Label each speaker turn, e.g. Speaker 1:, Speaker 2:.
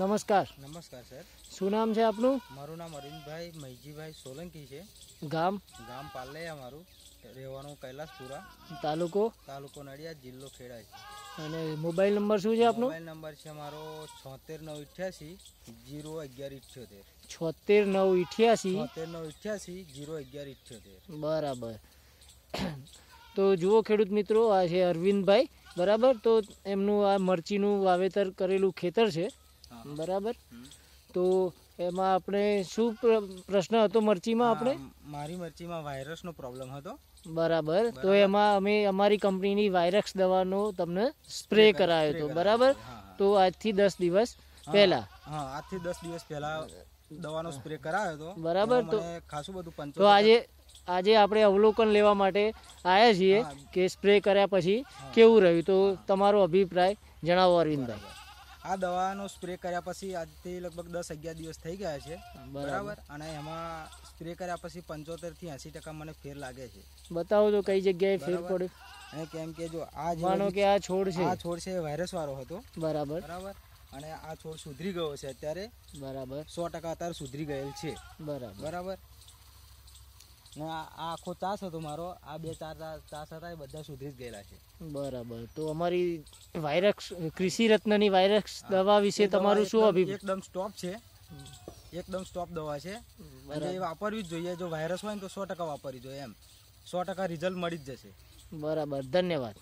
Speaker 1: નમસ્કાર નમસ્કાર સર શું નામ છે આપનું
Speaker 2: મારું નામ અરવિંદભાઈ મહીજીભાઈ સોલંકી છે ગામ ગામ પાલૈયા મારું રહેવાનું કૈલાસપુરા તાલુકો તાલુકો નડિયાદ જિલ્લો ખેડા છે
Speaker 1: અને મોબાઈલ નંબર શું છે આપનો
Speaker 2: મોબાઈલ નંબર છે મારો છોતેર નવ ઇઠ્યાસી જીરો અગિયાર ઇઠ્યોતેર
Speaker 1: છોતેર નવ ઇઠ્યાસી
Speaker 2: છોતેર નવ ઇઠ્યાસી જીરો અગિયાર ઇઠ્યોતેર
Speaker 1: બરાબર તો જુઓ ખેડૂત મિત્રો આ છે અરવિંદભાઈ બરાબર તો એમનું આ મરચીનું વાવેતર કરેલું ખેતર છે બરાબર તો એમાં આપણે શું પ્રશ્ન હતો મરચીમાં આપણે
Speaker 2: મારી મરચીમાં વાયરસનો પ્રોબ્લેમ હતો
Speaker 1: બરાબર તો એમાં અમે અમારી કંપનીની વાયરસ દવાનો તમને સ્પ્રે કરાયો હતો બરાબર તો આજથી દસ દિવસ પહેલા
Speaker 2: હા આજથી દસ દિવસ પહેલા દવાનો સ્પ્રે કરાયો હતો બરાબર તો ખાસું બધું પંચ તો
Speaker 1: આજે આજે આપણે અવલોકન લેવા માટે આવ્યા છીએ કે સ્પ્રે કર્યા પછી કેવું રહ્યું તો તમારો અભિપ્રાય જણાવો અરવિંદભાઈ આ
Speaker 2: દવાનો સ્પ્રે કર્યા પછી આજથી લગભગ દસ અગિયાર દિવસ થઈ ગયા છે બરાબર અને એમાં સ્પ્રે કર્યા પછી પંચોતેર થી એસી ટકા મને ફેર લાગે છે
Speaker 1: બતાવો તો કઈ જગ્યાએ ફેર પડ્યો
Speaker 2: અને કેમ કે જો આ માનો કે આ છોડ છે આ છોડ છે વાયરસ વાળો હતો બરાબર બરાબર અને આ છોડ સુધરી ગયો છે અત્યારે બરાબર સો ટકા અત્યારે સુધરી ગયેલ છે બરાબર બરાબર ને આ આખો તાસ હતો મારો આ બે ચાર તાસ હતા એ બધા સુધરી જ ગયેલા છે
Speaker 1: બરાબર તો અમારી વાયરસ કૃષિ રત્નની વાયરસ દવા વિશે તમારું શું અભિપ્રાય
Speaker 2: એકદમ સ્ટોપ છે એકદમ સ્ટોપ દવા છે અને એ વાપરવી જ જોઈએ જો વાયરસ હોય ને તો સો ટકા વાપરવી જોઈએ એમ સો ટકા રિઝલ્ટ મળી જ જશે
Speaker 1: બરાબર ધન્યવાદ